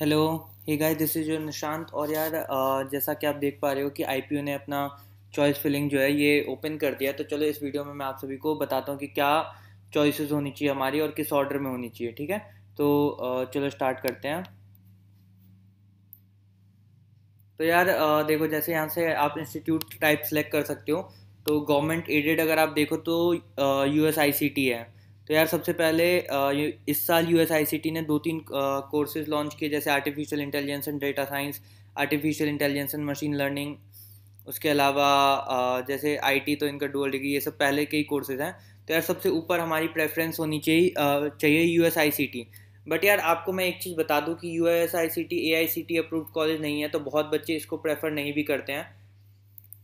hello hey guys this is your Nishant और यार जैसा कि आप देख पा रहे हो कि आईपीओ ने अपना चॉइस फिलिंग जो है ये ओपन कर दिया तो चलो इस वीडियो में मैं आप सभी को बताता हूँ कि क्या चॉइसेस होनी चाहिए हमारी और किस ऑर्डर में होनी चाहिए ठीक है तो चलो स्टार्ट करते हैं तो यार देखो जैसे यहाँ से आप इंस्टीट्यूट टाइप सेलेक्ट कर सकते हो तो गवर्नमेंट एडेड अगर आप देखो तो यू है तो यार सबसे पहले इस साल यू ने दो तीन कोर्सेज लॉन्च किए जैसे artificial intelligence and data science artificial intelligence and machine learning उसके अलावा जैसे आईटी तो इनका डुअल डिग्री ये सब पहले के ही कोर्सेज हैं तो यार सबसे ऊपर हमारी प्रेफरेंस होनी चाहिए चाहिए यू बट यार आपको मैं एक चीज़ बता दूँ कि U S I C T A I C T approved college नहीं है तो बहुत बच्चे इसको प्रेफर नहीं भी करते हैं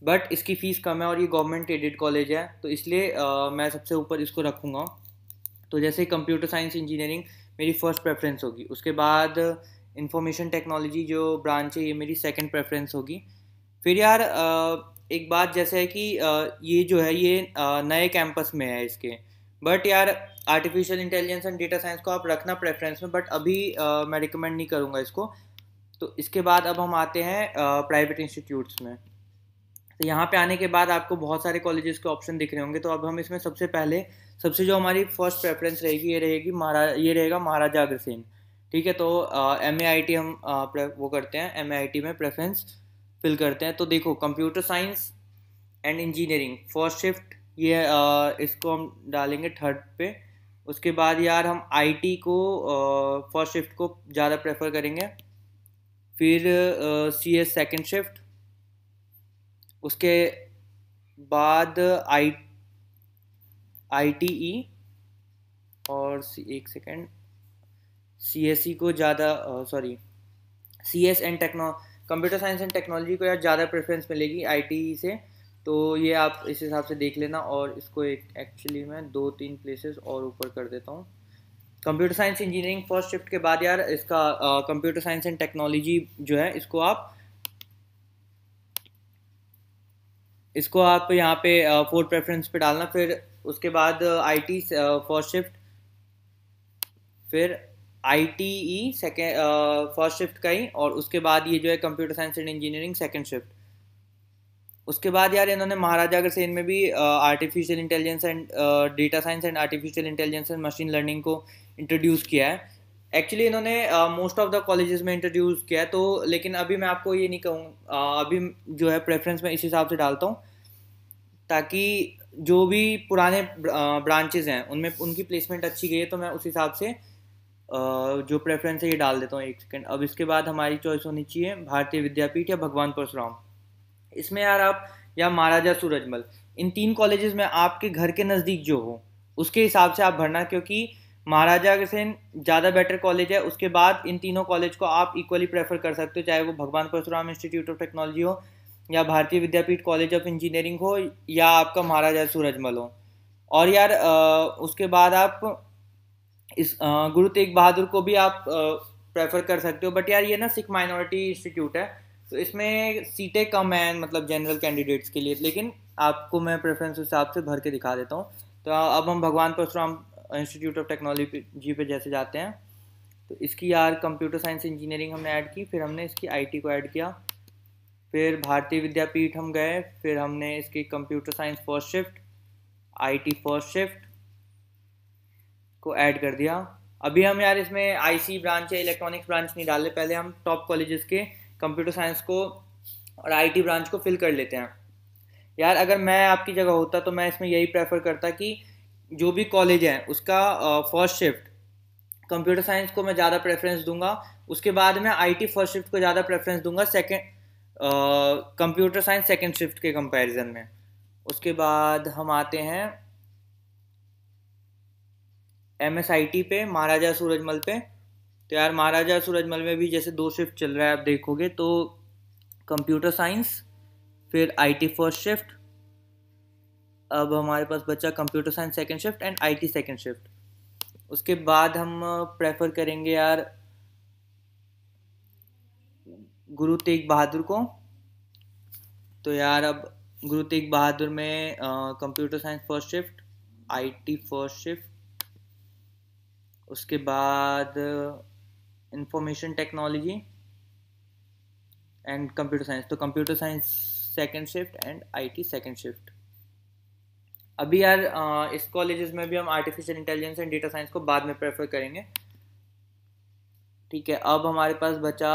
बट इसकी फ़ीस कम है और ये गवर्नमेंट एडेड कॉलेज है तो इसलिए मैं सबसे ऊपर इसको रखूँगा तो जैसे कंप्यूटर साइंस इंजीनियरिंग मेरी फ़र्स्ट प्रेफरेंस होगी उसके बाद इंफॉर्मेशन टेक्नोलॉजी जो ब्रांच है ये मेरी सेकंड प्रेफरेंस होगी फिर यार एक बात जैसे है कि ये जो है ये नए कैंपस में है इसके बट यार artificial intelligence and data science को आप रखना प्रेफरेंस में बट अभी मैं रिकमेंड नहीं करूँगा इसको तो इसके बाद अब हम आते हैं प्राइवेट इंस्टीट्यूट्स में तो यहाँ पे आने के बाद आपको बहुत सारे कॉलेजेस के ऑप्शन दिख रहे होंगे तो अब हम इसमें सबसे पहले सबसे जो हमारी फर्स्ट प्रेफरेंस रहेगी ये रहेगी महाराज ये रहेगा महाराजा अग्रसेन ठीक है तो एम ए हम आ, वो करते हैं एम ए में प्रेफरेंस फिल करते हैं तो देखो computer science and engineering first shift ये आ, इसको हम डालेंगे थर्ड पे उसके बाद यार हम आईटी को फर्स्ट शिफ्ट को ज़्यादा प्रेफर करेंगे फिर सी एस सेकेंड शिफ्ट उसके बाद आई आई टी ई और एक सेकेंड सी एस ई को ज़्यादा sorry C S and techno computer science and technology को यार ज़्यादा प्रेफरेंस मिलेगी आई टी ई से तो ये आप इस हिसाब से देख लेना और इसको एक एक्चुअली मैं दो तीन प्लेसेस और ऊपर कर देता हूँ computer science engineering first shift के बाद यार इसका कंप्यूटर साइंस एंड टेक्नोलॉजी जो है इसको आप इसको आप यहाँ पे फोर्थ प्रेफरेंस पे डालना फिर उसके बाद आई टी फर्स्ट शिफ्ट फिर I T E second first shift का ही और उसके बाद ये जो है computer science and engineering second shift उसके बाद यार इन्होंने महाराजा सेन में भी artificial intelligence and data science and artificial intelligence and machine learning को इंट्रोड्यूस किया है एक्चुअली इन्होंने मोस्ट ऑफ द कॉलेजेस में इंट्रोड्यूस किया है तो लेकिन अभी मैं आपको ये नहीं कहूँ uh, अभी जो है प्रेफरेंस मैं इस हिसाब से डालता हूँ ताकि जो भी पुराने ब्रांचेज हैं उनमें उनकी प्लेसमेंट अच्छी गई है तो मैं उस हिसाब से जो प्रेफरेंस है ये डाल देता हूँ एक सेकेंड अब इसके बाद हमारी चॉइस होनी चाहिए भारतीय विद्यापीठ या भगवान परशुराम इसमें यार आप या महाराजा सूरजमल इन तीन कॉलेजेस में आपके घर के नज़दीक जो हो उसके हिसाब से आप भरना क्योंकि महाराजा से ज़्यादा बेटर कॉलेज है उसके बाद इन तीनों कॉलेज को आप इक्वली प्रेफर कर सकते हो चाहे वो भगवान परशुराम इंस्टीट्यूट ऑफ टेक्नोलॉजी हो या भारतीय विद्यापीठ कॉलेज ऑफ इंजीनियरिंग हो या आपका महाराजा सूरजमल हो और यार आ, उसके बाद आप इस आ, गुरु तेग बहादुर को भी आप प्रेफर कर सकते हो बट यार ये ना सिख माइनॉरिटी इंस्टीट्यूट है तो इसमें सीटें कम हैं मतलब जनरल कैंडिडेट्स के लिए लेकिन आपको मैं प्रेफरेंस हिसाब से भर के दिखा देता हूँ तो अब हम भगवान परशुराम इंस्टीट्यूट ऑफ टेक्नोलॉजी पे जैसे जाते हैं तो इसकी यार कंप्यूटर साइंस इंजीनियरिंग हमने ऐड की फिर हमने इसकी आईटी को ऐड किया फिर भारतीय विद्यापीठ हम गए फिर हमने इसकी computer science first shift IT first shift को ऐड कर दिया अभी हम यार इसमें आईसी ब्रांच या इलेक्ट्रॉनिक्स ब्रांच नहीं डाले पहले हम टॉप कॉलेजेस के कंप्यूटर साइंस को और आईटी ब्रांच को फिल कर लेते हैं यार अगर मैं आपकी जगह होता तो मैं इसमें यही प्रेफर करता कि जो भी कॉलेज है उसका फर्स्ट शिफ्ट कंप्यूटर साइंस को मैं ज़्यादा प्रेफरेंस दूंगा उसके बाद मैं आईटी फर्स्ट शिफ्ट को ज़्यादा प्रेफरेंस दूंगा second computer science second shift के कंपैरिजन में उसके बाद हम आते हैं एम एस आई टी पे महाराजा सूरजमल पे तो यार महाराजा सूरजमल में भी जैसे दो शिफ्ट चल रहा है आप देखोगे तो कंप्यूटर साइंस फिर आई टी फर्स्ट शिफ्ट अब हमारे पास बचा computer science second shift and I T second shift उसके बाद हम प्रेफर करेंगे यार गुरु तेग बहादुर को तो यार अब गुरु तेग बहादुर में computer science first shift IT first shift उसके बाद information technology and computer science तो computer science second shift and IT second shift अभी यार आ, इस कॉलेजेस में भी हम artificial intelligence and data science को बाद में प्रेफर करेंगे ठीक है अब हमारे पास बचा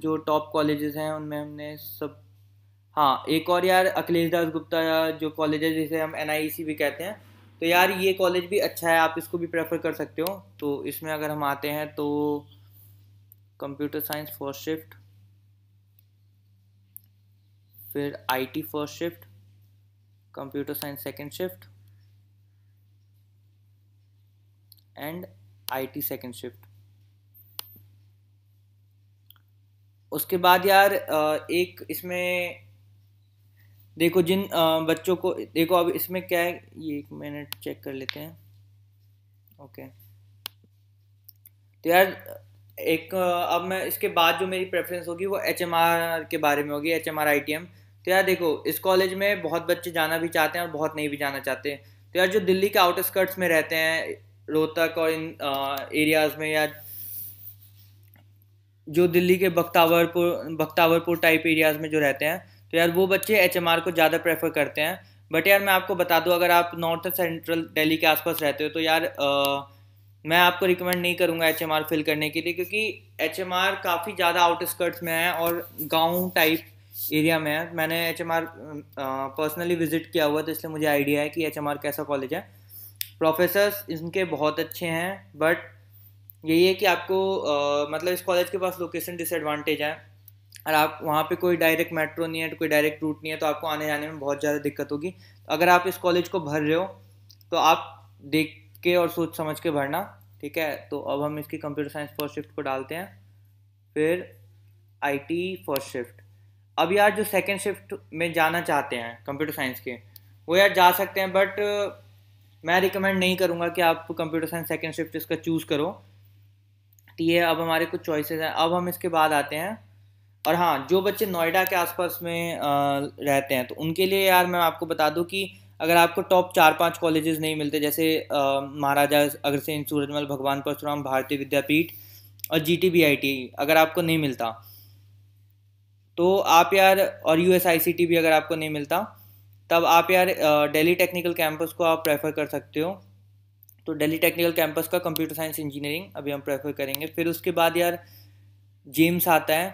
जो टॉप कॉलेजेस हैं उनमें हमने सब हाँ एक और यार अखिलेश दास गुप्ता जो कॉलेज है जिसे हम एन e भी कहते हैं तो यार ये कॉलेज भी अच्छा है आप इसको भी प्रेफर कर सकते हो तो इसमें अगर हम आते हैं तो कंप्यूटर साइंस फर्स्ट शिफ्ट फिर IT first shift computer science second shift and IT second shift उसके बाद यार एक इसमें देखो जिन बच्चों को देखो अब इसमें क्या है ये एक मिनट चेक कर लेते हैं ओके तो यार एक अब मैं इसके बाद जो मेरी प्रेफरेंस होगी वो एच के बारे में होगी एच एम तो यार देखो इस कॉलेज में बहुत बच्चे जाना भी चाहते हैं और बहुत नहीं भी जाना चाहते हैं तो यार जो दिल्ली के आउटस्कर्ट्स में रहते हैं रोहतक और इन एरियाज़ में या जो दिल्ली के बख्तावरपुर बख्तावरपुर टाइप एरियाज़ में जो रहते हैं तो यार वो बच्चे एच को ज़्यादा प्रेफर करते हैं बट यार मैं आपको बता दूँ अगर आप नॉर्थ सेंट्रल दिल्ली के आसपास रहते हो तो यार आ, मैं आपको रिकमेंड नहीं करूँगा एच फिल करने के लिए क्योंकि एच काफ़ी ज़्यादा आउटस्कर्ट्स में है और गाँव टाइप एरिया में है मैंने एच पर्सनली विजिट किया हुआ तो इसलिए मुझे आइडिया है कि एच कैसा कॉलेज है प्रोफेसर्स इनके बहुत अच्छे हैं बट यही है कि आपको आ, मतलब इस कॉलेज के पास लोकेशन डिसएडवांटेज है और आप वहाँ पे कोई डायरेक्ट मेट्रो नहीं है कोई डायरेक्ट रूट नहीं है तो आपको आने जाने में बहुत ज़्यादा दिक्कत होगी तो अगर आप इस कॉलेज को भर रहे हो तो आप देख के और सोच समझ के भरना ठीक है तो अब हम इसकी कंप्यूटर साइंस फर्स्ट शिफ्ट को डालते हैं फिर आई टी फर्स्ट शिफ्ट अब यार जो सेकेंड शिफ्ट में जाना चाहते हैं कंप्यूटर साइंस के वो यार जा सकते हैं बट मैं रिकमेंड नहीं करूँगा कि आप कंप्यूटर साइंस सेकेंड शिफ्ट इसका चूज़ करो तो ये अब हमारे कुछ चॉइसेस हैं अब हम इसके बाद आते हैं और हाँ जो बच्चे नोएडा के आसपास में रहते हैं तो उनके लिए यार मैं आपको बता दूँ कि अगर आपको टॉप चार पांच कॉलेजेस नहीं मिलते जैसे महाराजा अग्रसेन सूरजमल भगवान परशुराम भारतीय विद्यापीठ और G T B I T अगर आपको नहीं मिलता तो आप यार और U S I C T भी अगर आपको नहीं मिलता तब आप यार डेली टेक्निकल कैंपस को आप प्रेफर कर सकते हो तो दिल्ली टेक्निकल कैंपस का कंप्यूटर साइंस इंजीनियरिंग अभी हम प्रेफर करेंगे फिर उसके बाद यार जेम्स आता है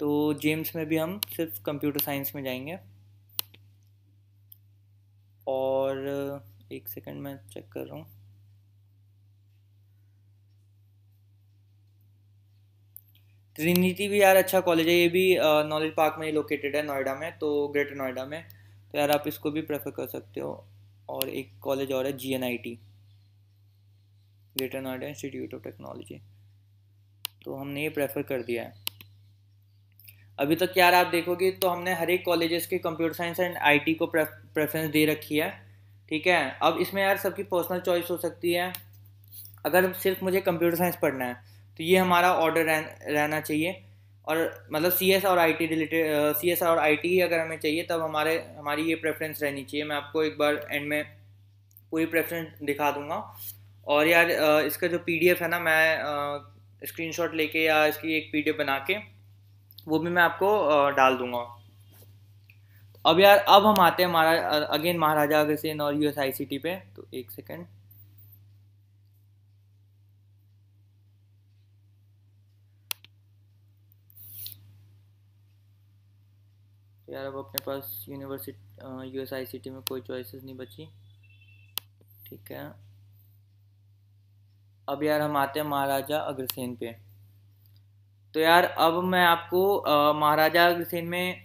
तो जेम्स में भी हम सिर्फ कंप्यूटर साइंस में जाएंगे और एक सेकंड मैं चेक कर रहा हूँ ट्रिनिटी भी यार अच्छा कॉलेज है ये भी नॉलेज पार्क में ही लोकेटेड है नोएडा में तो ग्रेटर नोएडा में तो यार आप इसको भी प्रेफर कर सकते हो और एक कॉलेज और है G N I T greater Noida institute of technology तो हमने ये प्रेफर कर दिया है अभी तक यार आप देखोगे तो हमने हर एक कॉलेजेस के कंप्यूटर साइंस एंड आईटी को प्रेफरेंस दे रखी है ठीक है अब इसमें यार सबकी पर्सनल चॉइस हो सकती है अगर सिर्फ मुझे कंप्यूटर साइंस पढ़ना है तो ये हमारा ऑर्डर रह रहना चाहिए और मतलब सी एस और I T related C S और आई टी ही अगर हमें चाहिए तब हमारे हमारी ये प्रेफरेंस रहनी चाहिए मैं आपको एक बार एंड में पूरी प्रेफरेंस दिखा दूंगा और यार इसका जो पी डी एफ है ना मैं शॉट लेके या इसकी एक पी डी एफ बना के वो भी मैं आपको डाल दूंगा अब यार अब हम आते हैं हमारा अगेन महाराजा अग्रसेन और U S I C T पे तो एक सेकेंड यार अब अपने पास university U S I C T में कोई चॉइसेस नहीं बची ठीक है अब यार हम आते हैं महाराजा अग्रसेन पे तो यार अब मैं आपको महाराजा अग्रसेन में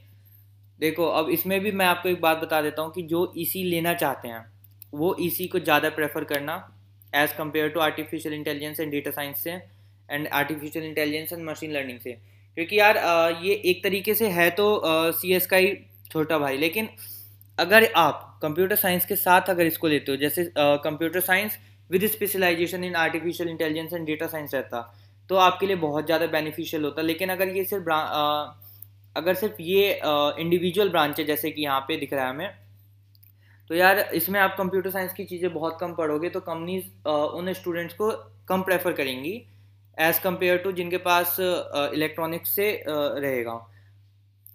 देखो अब इसमें भी मैं आपको एक बात बता देता हूँ कि जो ईसी e लेना चाहते हैं वो ईसी e को ज़्यादा प्रेफर करना as compare to artificial intelligence and data science से and artificial intelligence and machine learning से क्योंकि यार ये एक तरीके से है तो सी एस का ही छोटा भाई लेकिन अगर आप कंप्यूटर साइंस के साथ अगर इसको लेते हो जैसे computer science with specialization in artificial intelligence and data science रहता तो आपके लिए बहुत ज़्यादा बेनिफिशियल होता लेकिन अगर ये सिर्फ अगर सिर्फ ये इंडिविजुअल ब्रांच है जैसे कि यहाँ पे दिख रहा है हमें तो यार इसमें आप कंप्यूटर साइंस की चीज़ें बहुत कम पढ़ोगे तो कंपनीज उन स्टूडेंट्स को कम प्रेफर करेंगी एज़ कम्पेयर टू जिनके पास इलेक्ट्रॉनिक्स से रहेगा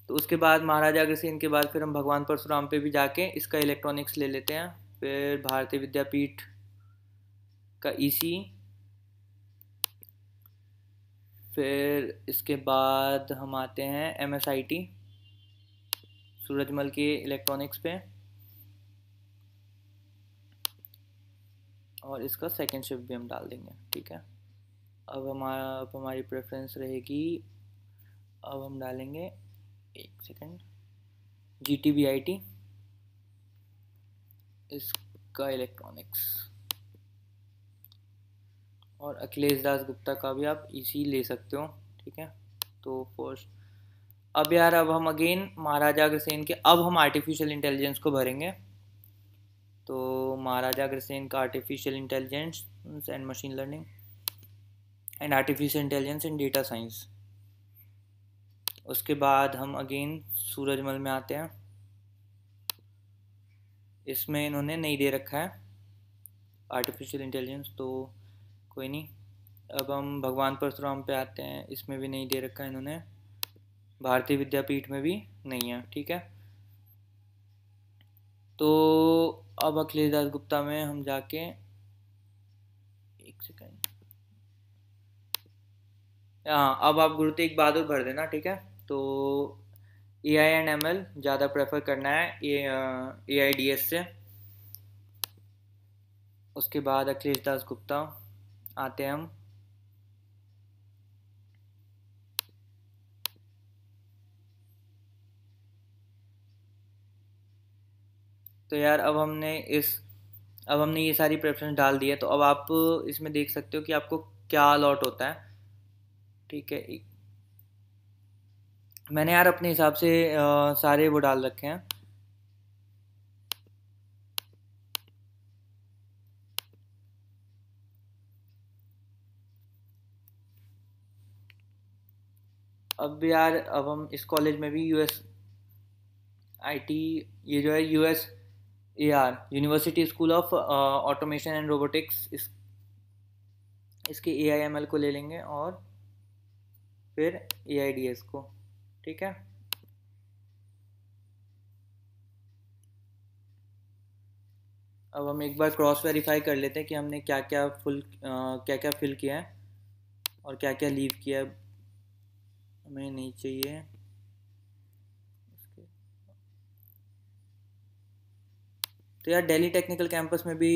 तो उसके बाद महाराजा अग्रसेन के बाद फिर हम भगवान परशुराम पे भी जाके इसका इलेक्ट्रॉनिक्स ले लेते हैं फिर भारतीय विद्यापीठ का ईसी e फिर इसके बाद हम आते हैं M S I T Surajmal के इलेक्ट्रॉनिक्स पे और इसका सेकेंड शिफ्ट भी हम डाल देंगे ठीक है अब हमारा अब हमारी प्रेफरेंस रहेगी अब हम डालेंगे एक second G T B I T इसका इलेक्ट्रॉनिक्स और अखिलेश दास गुप्ता का भी आप इसी ले सकते हो ठीक है तो फर्स्ट अब यार अब हम अगेन महाराजा अग्रसेन के अब हम आर्टिफिशियल इंटेलिजेंस को भरेंगे तो महाराजा अग्रसेन का artificial intelligence and machine learning and artificial intelligence and data science उसके बाद हम अगेन सूरजमल में आते हैं इसमें इन्होंने नहीं दे रखा है आर्टिफिशियल इंटेलिजेंस तो कोई नहीं अब हम भगवान परशुराम पे आते हैं इसमें भी नहीं दे रखा है इन्होंने भारतीय विद्यापीठ में भी नहीं है ठीक है तो अब अखिलेश दास गुप्ता में हम जाके एक सेकेंड हाँ अब आप गुरु तेग बहादुर भर देना ठीक है तो A I and M L ज़्यादा प्रेफर करना है ए आई डी एस से उसके बाद अखिलेश दास गुप्ता आते हैं हम तो यार अब हमने इस अब हमने ये सारी प्रेफरेंस डाल दी है तो अब आप इसमें देख सकते हो कि आपको क्या अलॉट होता है ठीक है मैंने यार अपने हिसाब से आ, सारे वो डाल रखे हैं अब यार अब हम इस कॉलेज में भी यूएस आईटी ये जो है US A R university school of automation and robotics इस इसके ए आई एम एल को ले लेंगे और फिर ए आई डी एस को ठीक है अब हम एक बार क्रॉस वेरीफाई कर लेते हैं कि हमने क्या क्या फुल क्या क्या फिल किया है और क्या क्या लीव किया है हमें नहीं चाहिए तो यार दिल्ली टेक्निकल कैंपस में भी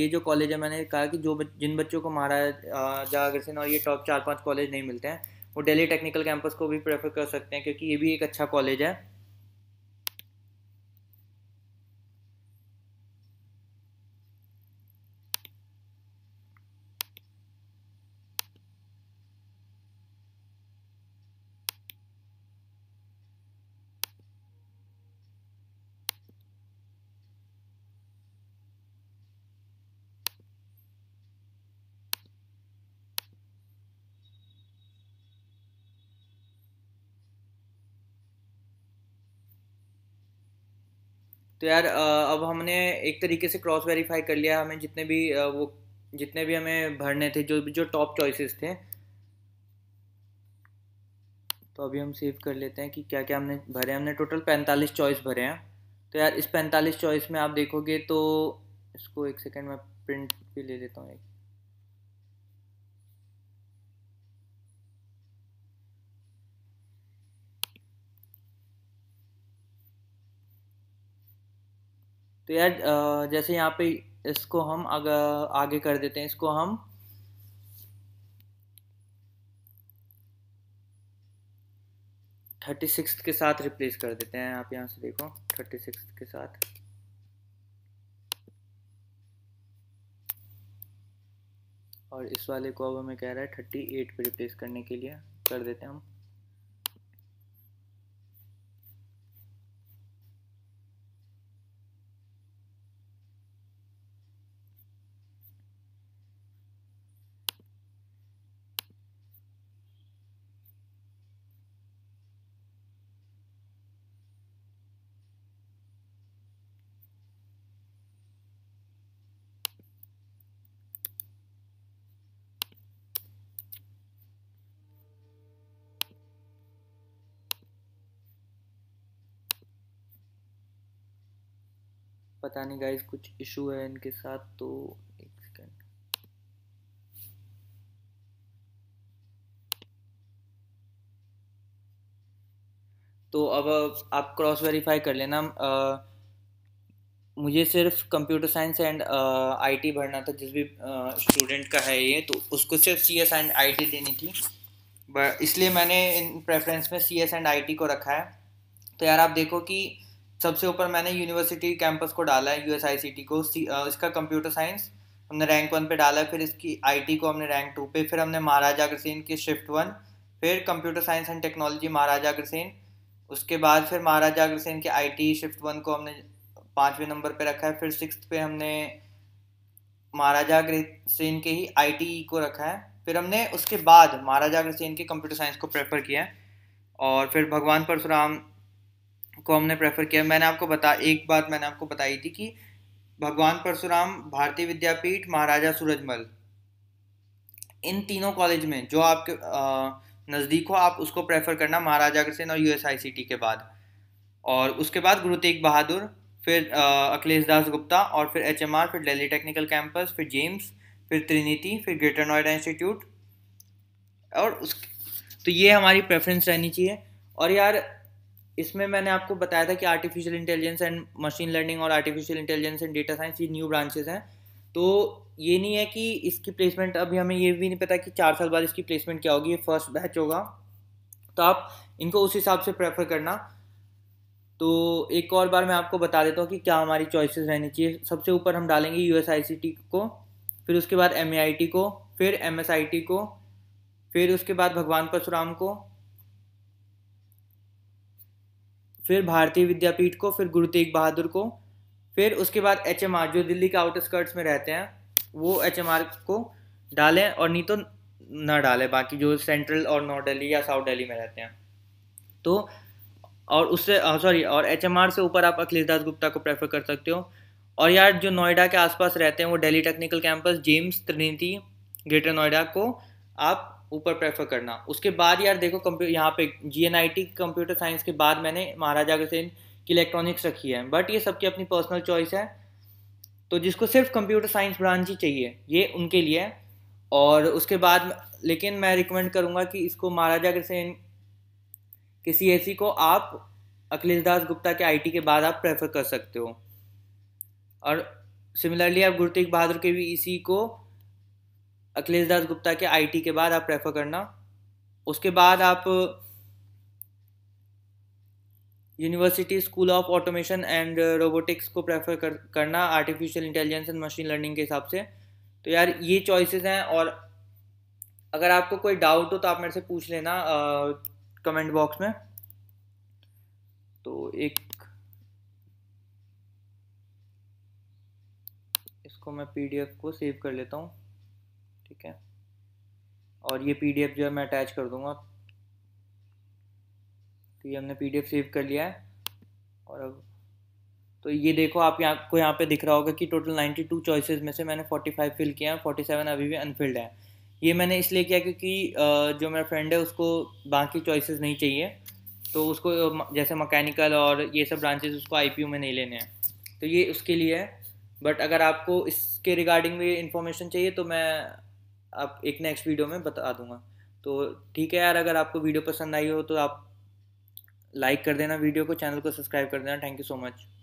ये जो कॉलेज है मैंने कहा कि जो जिन बच्चों को मारा महाराजा अग्रसेन और ये टॉप चार पांच कॉलेज नहीं मिलते हैं वो दिल्ली टेक्निकल कैंपस को भी प्रेफर कर सकते हैं क्योंकि ये भी एक अच्छा कॉलेज है तो यार अब हमने एक तरीके से क्रॉस वेरीफाई कर लिया हमें जितने भी वो जितने भी हमें भरने थे जो जो टॉप चॉइसेस थे तो अभी हम सेव कर लेते हैं कि क्या क्या हमने भरे हमने टोटल पैंतालीस चॉइस भरे हैं तो यार इस पैंतालीस चॉइस में आप देखोगे तो इसको एक सेकेंड में प्रिंट भी ले लेता हूँ एक तो यार जैसे यहाँ पे इसको हम अगर आगे कर देते हैं इसको हम थर्टी सिक्स के साथ रिप्लेस कर देते हैं आप यहाँ से देखो थर्टी सिक्स के साथ और इस वाले को अब हमें कह रहा है थर्टी एट पे रिप्लेस करने के लिए कर देते हैं हम पता नहीं गाइस कुछ इशू है इनके साथ तो एक सेकेंड तो अब आप क्रॉस वेरीफाई कर लेना आ, मुझे सिर्फ कंप्यूटर साइंस एंड आईटी भरना था जिस भी स्टूडेंट का है ये तो उसको सिर्फ सी एस एंड आईटी देनी थी इसलिए मैंने इन प्रेफरेंस में सी एस एंड आईटी को रखा है तो यार आप देखो कि सबसे ऊपर मैंने यूनिवर्सिटी कैंपस को डाला है यू को इसका कंप्यूटर साइंस हमने रैंक वन पे डाला फिर इसकी आईटी को हमने रैंक टू पे फिर हमने महाराजा अग्रसेन की शिफ्ट वन फिर computer science and technology Maharaja Agrasen उसके बाद फिर महाराजा अग्रसेन के आईटी शिफ्ट वन को हमने पाँचवें नंबर पे रखा है फिर सिक्स पे हमने महाराजा अग्रसेन के ही आई को रखा है फिर हमने उसके बाद महाराजा अग्रसेन के कंप्यूटर साइंस को प्रेफर किया और फिर भगवान परशुराम को हमने प्रेफर किया मैंने आपको बता एक बात मैंने आपको बताई थी कि भगवान परशुराम भारतीय विद्यापीठ महाराजा सूरजमल इन तीनों कॉलेज में जो आपके नज़दीक हो आप उसको प्रेफर करना महाराजा अग्रसेन और यू के बाद और उसके बाद गुरु तेग बहादुर फिर अखिलेश दास गुप्ता और फिर एच फिर डेली टेक्निकल कैंपस फिर जेम्स फिर त्रिनीति फिर ग्रेटर नोएडा इंस्टीट्यूट और उस तो ये हमारी प्रेफरेंस रहनी चाहिए और यार इसमें मैंने आपको बताया था कि artificial intelligence and machine learning और artificial intelligence and data science ये न्यू ब्रांचेज हैं तो ये नहीं है कि इसकी प्लेसमेंट अभी हमें ये भी नहीं पता कि चार साल बाद इसकी प्लेसमेंट क्या होगी ये फर्स्ट बैच होगा तो आप इनको उस हिसाब से प्रेफर करना तो एक और बार मैं आपको बता देता हूँ कि क्या हमारी चॉइसेस रहनी चाहिए सबसे ऊपर हम डालेंगे यू को फिर उसके बाद एम को फिर एम को फिर उसके बाद भगवान परशुराम को फिर भारतीय विद्यापीठ को फिर गुरु तेग बहादुर को फिर उसके बाद एच एम आर जो दिल्ली के आउटस्कर्ट्स में रहते हैं वो एच एम आर को डालें और नहीं तो ना डालें बाकी जो सेंट्रल और नॉर्थ दिल्ली या साउथ दिल्ली में रहते हैं तो और उससे सॉरी हाँ, और एच एम आर से ऊपर आप अखिलेश दास गुप्ता को प्रेफर कर सकते हो और यार जो नोएडा के आसपास रहते हैं वो Delhi technical campus JIMS Trinity greater Noida को आप ऊपर प्रेफर करना उसके बाद यार देखो कंप्यू यहाँ पे G N I T computer science के बाद मैंने महाराजा सेन की इलेक्ट्रॉनिक्स रखी है बट ये सबकी अपनी पर्सनल चॉइस है तो जिसको सिर्फ कंप्यूटर साइंस ब्रांच ही चाहिए ये उनके लिए है और उसके बाद लेकिन मैं रिकमेंड करूँगा कि इसको महाराजा के सेन किसी सी को आप अखिलेश दास गुप्ता के आई टी के बाद आप प्रेफर कर सकते हो और सिमिलरली आप गुरु तेग बहादुर के भी इसी को अखिलेश दास गुप्ता के आईटी के बाद आप प्रेफर करना उसके बाद आप university school of automation and robotics को प्रेफर कर, करना artificial intelligence and machine learning के हिसाब से तो यार ये चॉइसेस हैं और अगर आपको कोई डाउट हो तो आप मेरे से पूछ लेना कमेंट बॉक्स में तो एक इसको मैं पीडीएफ को सेव कर लेता हूँ और ये पीडीएफ जो है मैं अटैच कर दूंगा तो ये हमने पीडीएफ सेव कर लिया है और अब तो ये देखो आप यहाँ को यहाँ पे दिख रहा होगा कि टोटल 92 चॉइसेस में से मैंने 45 फिल किया फ़ोर्टी 47 अभी भी अनफिल्ड है ये मैंने इसलिए किया क्योंकि जो मेरा फ्रेंड है उसको बाकी चॉइसेस नहीं चाहिए तो उसको जैसे मकैनिकल और ये सब ब्रांचेस उसको आई में नहीं लेने हैं तो ये उसके लिए है बट अगर आपको इसके रिगार्डिंग भी इंफॉर्मेशन चाहिए तो मैं आप एक नेक्स्ट वीडियो में बता दूंगा तो ठीक है यार अगर आपको वीडियो पसंद आई हो तो आप लाइक कर देना वीडियो को चैनल को सब्सक्राइब कर देना थैंक यू सो मच